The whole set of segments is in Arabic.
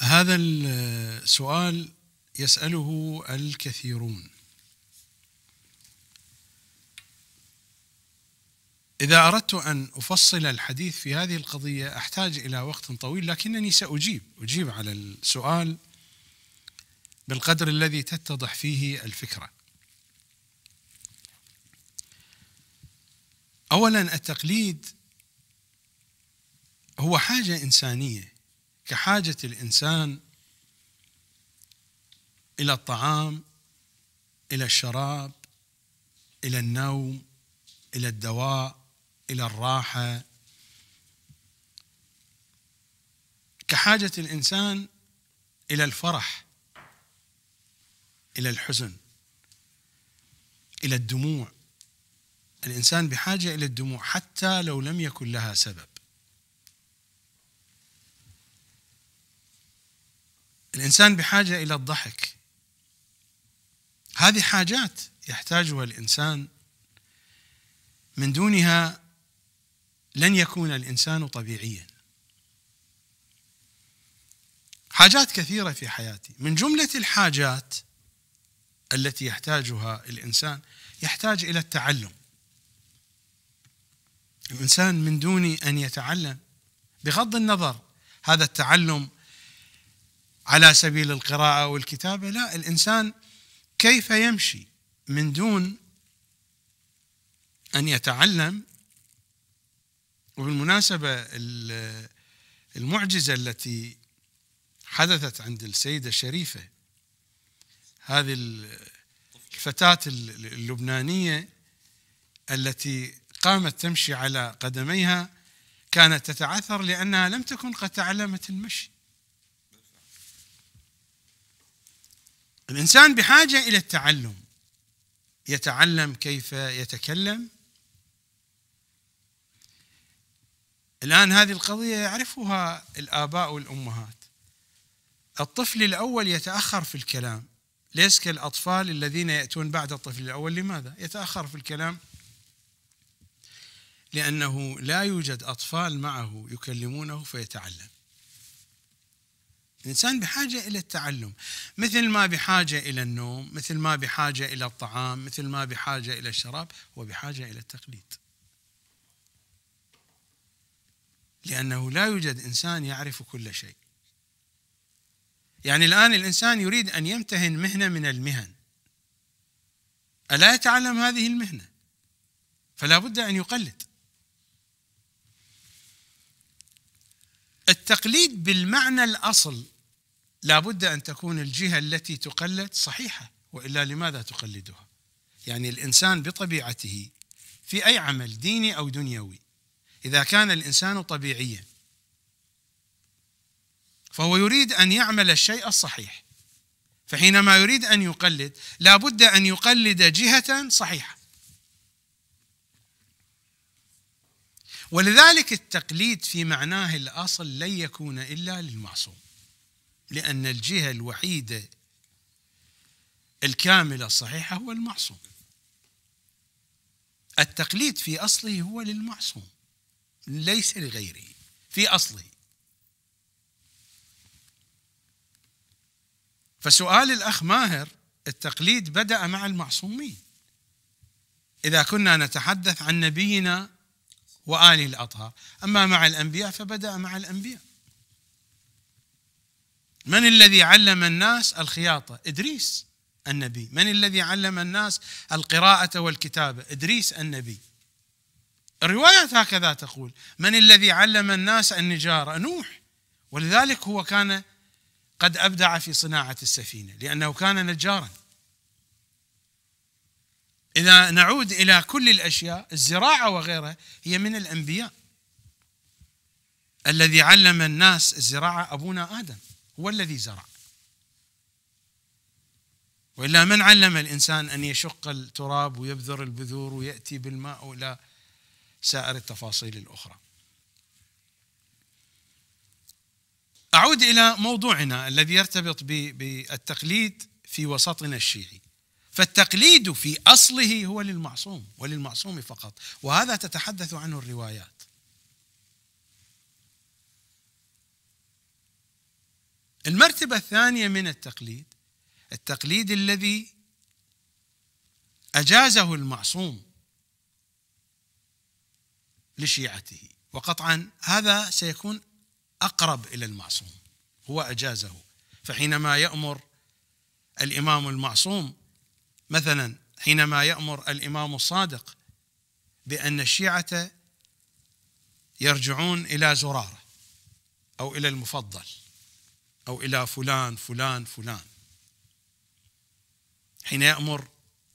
هذا السؤال يسأله الكثيرون إذا أردت أن أفصل الحديث في هذه القضية أحتاج إلى وقت طويل لكنني سأجيب أجيب على السؤال بالقدر الذي تتضح فيه الفكرة أولا التقليد هو حاجة إنسانية كحاجة الإنسان إلى الطعام إلى الشراب إلى النوم إلى الدواء إلى الراحة كحاجة الإنسان إلى الفرح إلى الحزن إلى الدموع الإنسان بحاجة إلى الدموع حتى لو لم يكن لها سبب الإنسان بحاجة إلى الضحك هذه حاجات يحتاجها الإنسان من دونها لن يكون الإنسان طبيعيا حاجات كثيرة في حياتي من جملة الحاجات التي يحتاجها الإنسان يحتاج إلى التعلم الإنسان من دون أن يتعلم بغض النظر هذا التعلم على سبيل القراءه والكتابه لا الانسان كيف يمشي من دون ان يتعلم وبالمناسبه المعجزه التي حدثت عند السيده الشريفه هذه الفتاه اللبنانيه التي قامت تمشي على قدميها كانت تتعثر لانها لم تكن قد تعلمت المشي الانسان بحاجه الى التعلم يتعلم كيف يتكلم الان هذه القضيه يعرفها الاباء والامهات الطفل الاول يتاخر في الكلام ليس كالاطفال الذين ياتون بعد الطفل الاول لماذا يتاخر في الكلام لانه لا يوجد اطفال معه يكلمونه فيتعلم الإنسان بحاجة إلى التعلم مثل ما بحاجة إلى النوم مثل ما بحاجة إلى الطعام مثل ما بحاجة إلى الشراب هو بحاجة إلى التقليد لأنه لا يوجد إنسان يعرف كل شيء يعني الآن الإنسان يريد أن يمتهن مهنة من المهن ألا يتعلم هذه المهنة فلا بد أن يقلد التقليد بالمعنى الأصل لابد أن تكون الجهة التي تقلد صحيحة وإلا لماذا تقلدها يعني الإنسان بطبيعته في أي عمل ديني أو دنيوي إذا كان الإنسان طبيعيا فهو يريد أن يعمل الشيء الصحيح فحينما يريد أن يقلد لابد أن يقلد جهة صحيحة ولذلك التقليد في معناه الاصل لن يكون الا للمعصوم لان الجهه الوحيده الكامله الصحيحه هو المعصوم التقليد في اصله هو للمعصوم ليس لغيره في اصله فسؤال الاخ ماهر التقليد بدا مع المعصومين اذا كنا نتحدث عن نبينا وآل الأطهار أما مع الأنبياء فبدأ مع الأنبياء من الذي علم الناس الخياطة إدريس النبي من الذي علم الناس القراءة والكتابة إدريس النبي الروايات هكذا تقول من الذي علم الناس النجارة نوح ولذلك هو كان قد أبدع في صناعة السفينة لأنه كان نجاراً إذا نعود إلى كل الأشياء الزراعة وغيرها هي من الأنبياء الذي علم الناس الزراعة أبونا آدم هو الذي زرع وإلا من علم الإنسان أن يشق التراب ويبذر البذور ويأتي بالماء إلى سائر التفاصيل الأخرى أعود إلى موضوعنا الذي يرتبط بالتقليد في وسطنا الشيعي فالتقليد في اصله هو للمعصوم وللمعصوم فقط وهذا تتحدث عنه الروايات المرتبه الثانيه من التقليد التقليد الذي اجازه المعصوم لشيعته وقطعا هذا سيكون اقرب الى المعصوم هو اجازه فحينما يامر الامام المعصوم مثلا حينما يأمر الإمام الصادق بأن الشيعة يرجعون إلى زرارة أو إلى المفضل أو إلى فلان فلان فلان حين يأمر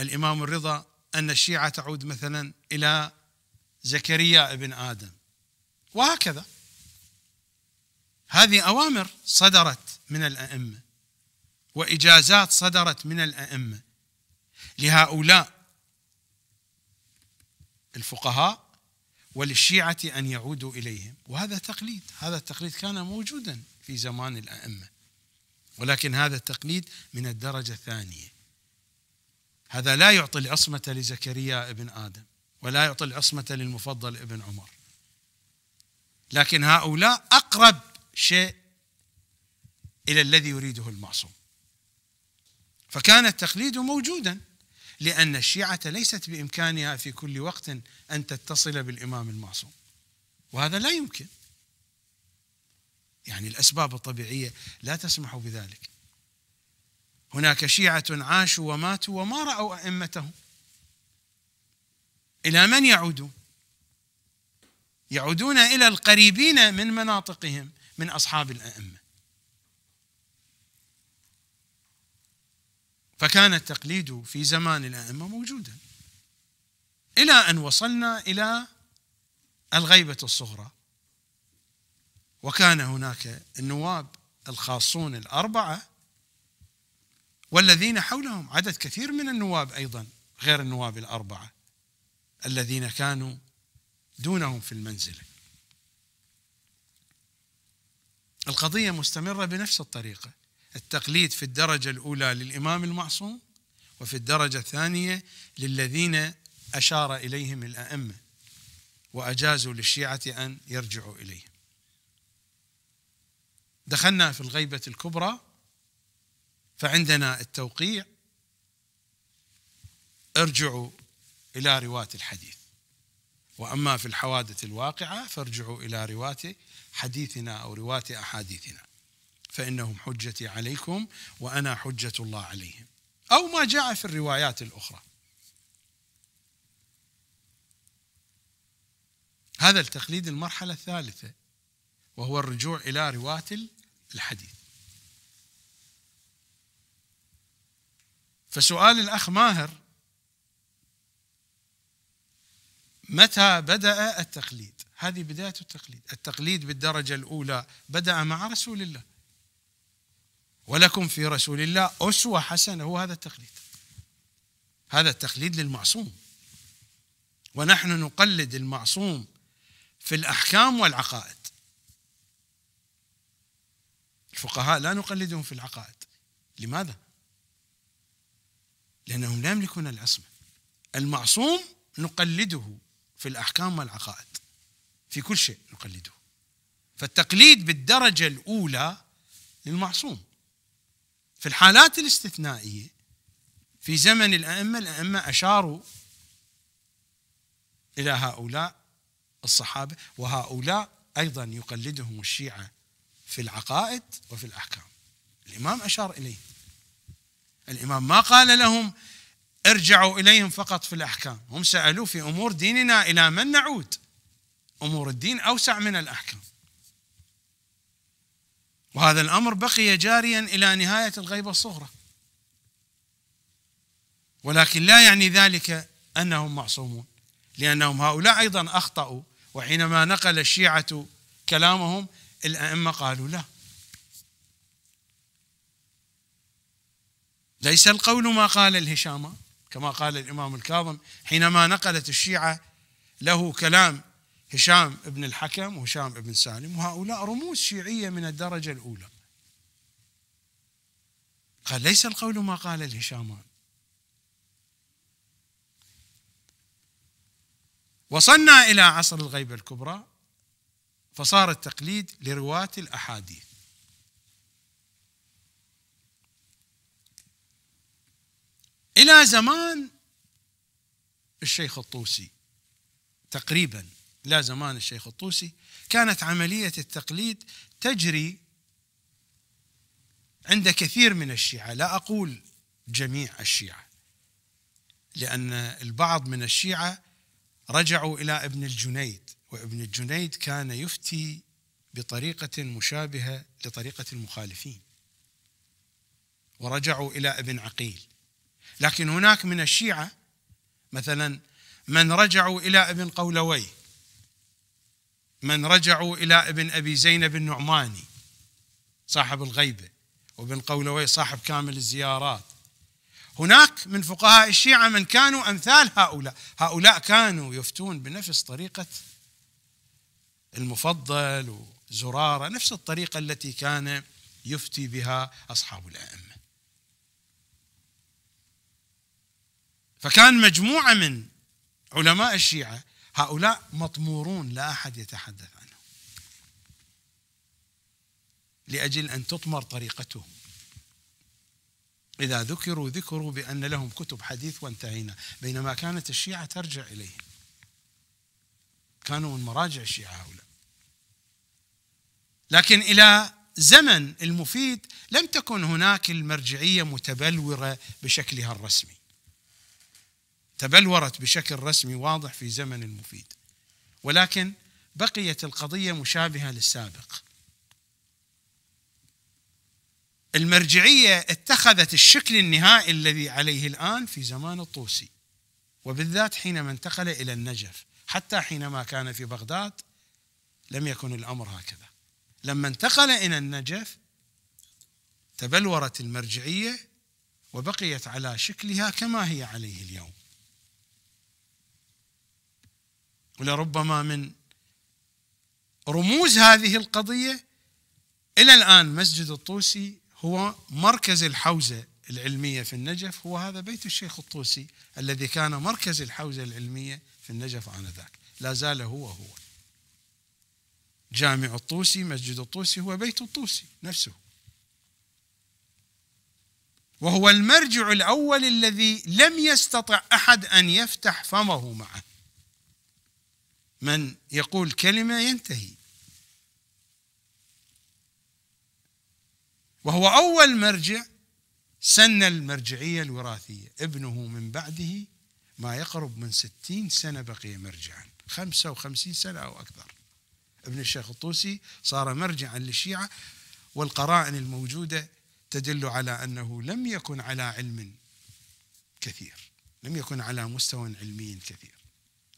الإمام الرضا أن الشيعة تعود مثلا إلى زكريا ابن آدم وهكذا هذه أوامر صدرت من الأئمة وإجازات صدرت من الأئمة لهؤلاء الفقهاء وللشيعة أن يعودوا إليهم وهذا تقليد هذا التقليد كان موجودا في زمان الأئمة ولكن هذا التقليد من الدرجة الثانية هذا لا يعطي العصمة لزكريا ابن آدم ولا يعطي العصمة للمفضل ابن عمر لكن هؤلاء أقرب شيء إلى الذي يريده المعصوم فكان التقليد موجودا لأن الشيعة ليست بإمكانها في كل وقت أن تتصل بالإمام المعصوم وهذا لا يمكن يعني الأسباب الطبيعية لا تسمح بذلك هناك شيعة عاشوا وماتوا وما رأوا أئمتهم إلى من يعودون يعودون إلى القريبين من مناطقهم من أصحاب الأئمة فكان التقليد في زمان الائمه موجودا الى ان وصلنا الى الغيبه الصغرى وكان هناك النواب الخاصون الاربعه والذين حولهم عدد كثير من النواب ايضا غير النواب الاربعه الذين كانوا دونهم في المنزله القضيه مستمره بنفس الطريقه التقليد في الدرجة الأولى للإمام المعصوم وفي الدرجة الثانية للذين أشار إليهم الأئمة وأجازوا للشيعة أن يرجعوا إليهم دخلنا في الغيبة الكبرى فعندنا التوقيع ارجعوا إلى رواة الحديث وأما في الحوادث الواقعة فارجعوا إلى رواة حديثنا أو رواة أحاديثنا فإنهم حجتي عليكم وأنا حجة الله عليهم أو ما جاء في الروايات الأخرى هذا التقليد المرحلة الثالثة وهو الرجوع إلى رواة الحديث فسؤال الأخ ماهر متى بدأ التقليد؟ هذه بداية التقليد، التقليد بالدرجة الأولى بدأ مع رسول الله ولكم في رسول الله أسوة حسنة هو هذا التقليد هذا التقليد للمعصوم ونحن نقلد المعصوم في الأحكام والعقائد الفقهاء لا نقلدهم في العقائد لماذا؟ لأنهم لا يملكون العصمة المعصوم نقلده في الأحكام والعقائد في كل شيء نقلده فالتقليد بالدرجة الأولى للمعصوم في الحالات الاستثنائية في زمن الأئمة الأئمة أشاروا إلى هؤلاء الصحابة وهؤلاء أيضا يقلدهم الشيعة في العقائد وفي الأحكام الإمام أشار إليه الإمام ما قال لهم ارجعوا إليهم فقط في الأحكام هم سألوا في أمور ديننا إلى من نعود أمور الدين أوسع من الأحكام وهذا الامر بقي جاريا الى نهايه الغيبه الصغرى ولكن لا يعني ذلك انهم معصومون لانهم هؤلاء ايضا اخطاوا وحينما نقل الشيعه كلامهم الائمه قالوا لا ليس القول ما قال الهشام كما قال الامام الكاظم حينما نقلت الشيعه له كلام هشام بن الحكم وهشام بن سالم وهؤلاء رموز شيعية من الدرجة الأولى قال ليس القول ما قال الهشامان وصلنا إلى عصر الغيبة الكبرى فصار التقليد لرواة الأحاديث إلى زمان الشيخ الطوسي تقريبا لا زمان الشيخ الطوسي كانت عملية التقليد تجري عند كثير من الشيعة لا أقول جميع الشيعة لأن البعض من الشيعة رجعوا إلى ابن الجنيد وابن الجنيد كان يفتي بطريقة مشابهة لطريقة المخالفين ورجعوا إلى ابن عقيل لكن هناك من الشيعة مثلا من رجعوا إلى ابن قولوي من رجعوا إلى ابن أبي زينب النعماني صاحب الغيبة وابن قولوي صاحب كامل الزيارات هناك من فقهاء الشيعة من كانوا أمثال هؤلاء هؤلاء كانوا يفتون بنفس طريقة المفضل وزرارة نفس الطريقة التي كان يفتي بها أصحاب الأئمة فكان مجموعة من علماء الشيعة هؤلاء مطمورون لا أحد يتحدث عنهم لأجل أن تطمر طريقتهم إذا ذكروا ذكروا بأن لهم كتب حديث وانتهينا بينما كانت الشيعة ترجع إليهم كانوا من مراجع الشيعة هؤلاء لكن إلى زمن المفيد لم تكن هناك المرجعية متبلورة بشكلها الرسمي تبلورت بشكل رسمي واضح في زمن المفيد ولكن بقيت القضية مشابهة للسابق المرجعية اتخذت الشكل النهائي الذي عليه الآن في زمان الطوسي وبالذات حينما انتقل إلى النجف حتى حينما كان في بغداد لم يكن الأمر هكذا لما انتقل إلى النجف تبلورت المرجعية وبقيت على شكلها كما هي عليه اليوم ولربما من رموز هذه القضية إلى الآن مسجد الطوسي هو مركز الحوزة العلمية في النجف هو هذا بيت الشيخ الطوسي الذي كان مركز الحوزة العلمية في النجف آنذاك لا زال هو هو جامع الطوسي مسجد الطوسي هو بيت الطوسي نفسه وهو المرجع الأول الذي لم يستطع أحد أن يفتح فمه معه من يقول كلمة ينتهي وهو أول مرجع سن المرجعية الوراثية ابنه من بعده ما يقرب من ستين سنة بقي مرجعا خمسة وخمسين سنة أو أكثر ابن الشيخ الطوسي صار مرجعا للشيعة والقرائن الموجودة تدل على أنه لم يكن على علم كثير لم يكن على مستوى علمي كثير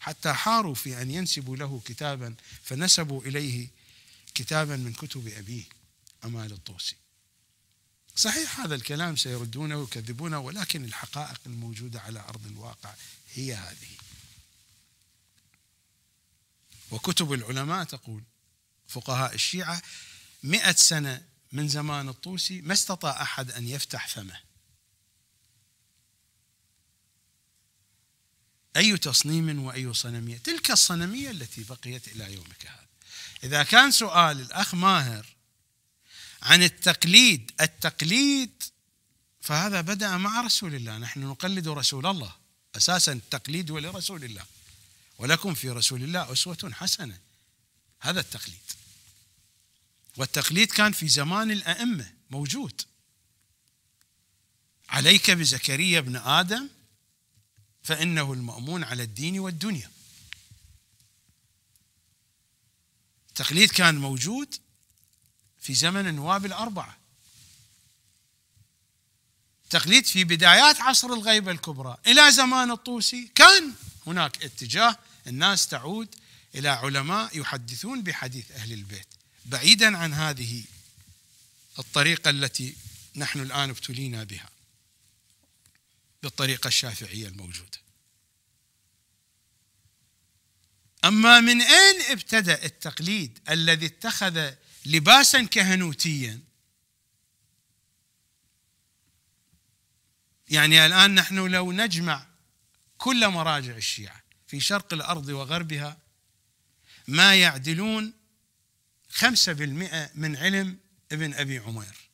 حتى حاروا في أن ينسبوا له كتابا فنسبوا إليه كتابا من كتب أبيه أمال الطوسي صحيح هذا الكلام سيردونه ويكذبونه ولكن الحقائق الموجودة على أرض الواقع هي هذه وكتب العلماء تقول فقهاء الشيعة مئة سنة من زمان الطوسي ما استطاع أحد أن يفتح فمه أي تصنيم وأي صنمية تلك الصنمية التي بقيت إلى يومك هذا إذا كان سؤال الأخ ماهر عن التقليد التقليد فهذا بدأ مع رسول الله نحن نقلد رسول الله أساسا التقليد هو لرسول الله ولكم في رسول الله أسوة حسنة هذا التقليد والتقليد كان في زمان الأئمة موجود عليك بزكريا بن آدم فإنه المأمون على الدين والدنيا التقليد كان موجود في زمن النواب الأربعة تقليد في بدايات عصر الغيبة الكبرى إلى زمان الطوسي كان هناك اتجاه الناس تعود إلى علماء يحدثون بحديث أهل البيت بعيدا عن هذه الطريقة التي نحن الآن ابتلينا بها بالطريقة الشافعية الموجودة أما من أين ابتدأ التقليد الذي اتخذ لباسا كهنوتيا يعني الآن نحن لو نجمع كل مراجع الشيعة في شرق الأرض وغربها ما يعدلون خمسة بالمئة من علم ابن أبي عمير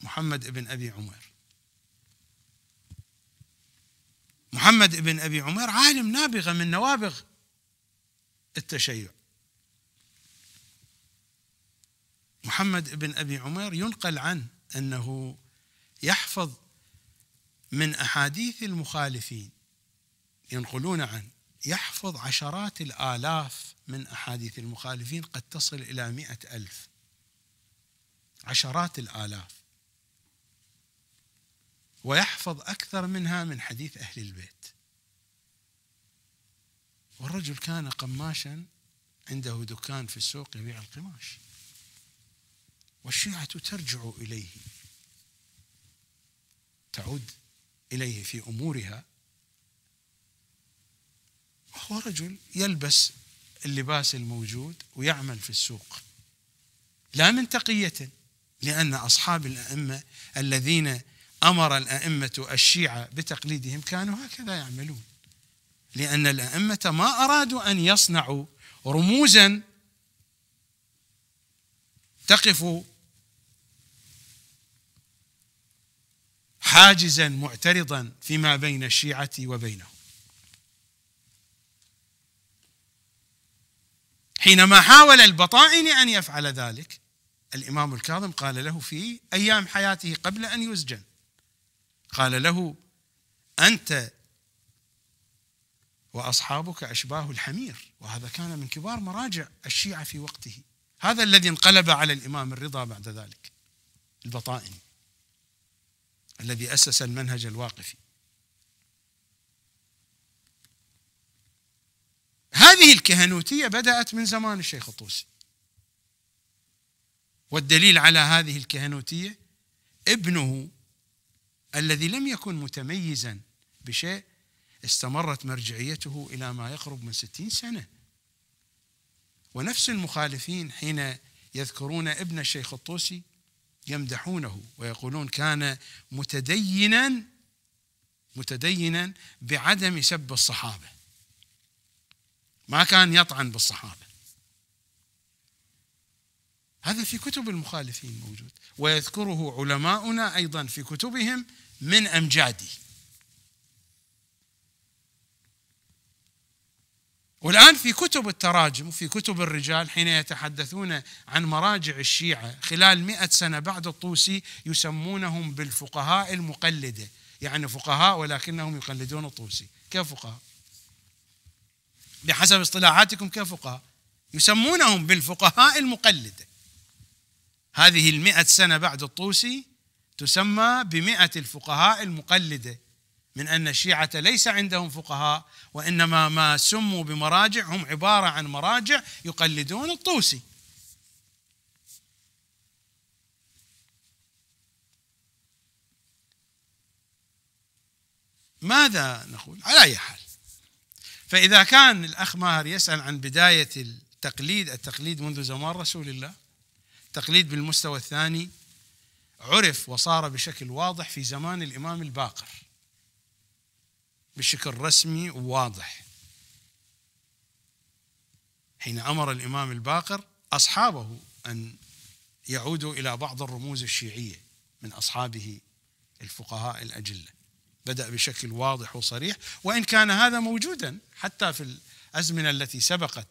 محمد ابن أبي عمير محمد بن ابي عمير عالم نابغه من نوابغ التشيع محمد بن ابي عمير ينقل عنه انه يحفظ من احاديث المخالفين ينقلون عنه يحفظ عشرات الآلاف من أحاديث المخالفين قد تصل إلى مئة ألف عشرات الآلاف ويحفظ أكثر منها من حديث أهل البيت والرجل كان قماشا عنده دكان في السوق يبيع القماش والشيعة ترجع إليه تعود إليه في أمورها وهو رجل يلبس اللباس الموجود ويعمل في السوق لا من تقية لأن أصحاب الأئمة الذين امر الائمه الشيعه بتقليدهم كانوا هكذا يعملون لان الائمه ما ارادوا ان يصنعوا رموزا تقف حاجزا معترضا فيما بين الشيعه وبينهم حينما حاول البطائن ان يفعل ذلك الامام الكاظم قال له في ايام حياته قبل ان يسجن قال له أنت وأصحابك أشباه الحمير وهذا كان من كبار مراجع الشيعة في وقته هذا الذي انقلب على الإمام الرضا بعد ذلك البطائن الذي أسس المنهج الواقفي هذه الكهنوتية بدأت من زمان الشيخ الطوسي والدليل على هذه الكهنوتية ابنه الذي لم يكن متميزا بشيء استمرت مرجعيته إلى ما يقرب من ستين سنة ونفس المخالفين حين يذكرون ابن الشيخ الطوسي يمدحونه ويقولون كان متدينا متدينا بعدم سب الصحابة ما كان يطعن بالصحابة هذا في كتب المخالفين موجود ويذكره علماؤنا ايضا في كتبهم من امجاده والان في كتب التراجم وفي كتب الرجال حين يتحدثون عن مراجع الشيعه خلال مئة سنه بعد الطوسي يسمونهم بالفقهاء المقلده يعني فقهاء ولكنهم يقلدون الطوسي كيف فقهاء؟ بحسب اصطلاحاتكم كيف فقهاء؟ يسمونهم بالفقهاء المقلده هذه المئة سنة بعد الطوسي تسمى بمئة الفقهاء المقلدة من أن الشيعة ليس عندهم فقهاء وإنما ما سموا بمراجع هم عبارة عن مراجع يقلدون الطوسي ماذا نقول على أي حال فإذا كان الأخ ماهر يسأل عن بداية التقليد التقليد منذ زمان رسول الله التقليد بالمستوى الثاني عرف وصار بشكل واضح في زمان الإمام الباقر بشكل رسمي وواضح حين أمر الإمام الباقر أصحابه أن يعودوا إلى بعض الرموز الشيعية من أصحابه الفقهاء الأجلة بدأ بشكل واضح وصريح وإن كان هذا موجودا حتى في الأزمنة التي سبقت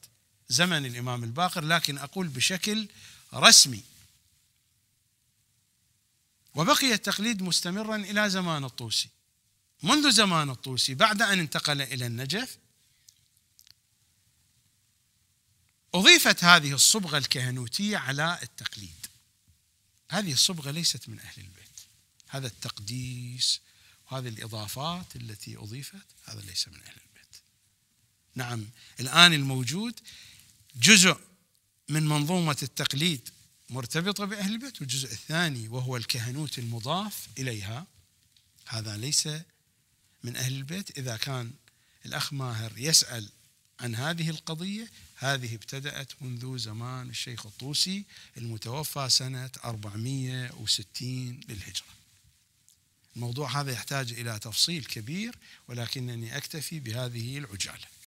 زمن الإمام الباقر لكن أقول بشكل رسمي وبقي التقليد مستمرا الى زمان الطوسي منذ زمان الطوسي بعد ان انتقل الى النجف اضيفت هذه الصبغه الكهنوتيه على التقليد هذه الصبغه ليست من اهل البيت هذا التقديس وهذه الاضافات التي اضيفت هذا ليس من اهل البيت نعم الان الموجود جزء من منظومة التقليد مرتبطة بأهل البيت والجزء الثاني وهو الكهنوت المضاف إليها هذا ليس من أهل البيت إذا كان الأخ ماهر يسأل عن هذه القضية هذه ابتدأت منذ زمان الشيخ الطوسي المتوفى سنة 460 للهجرة الموضوع هذا يحتاج إلى تفصيل كبير ولكنني أكتفي بهذه العجالة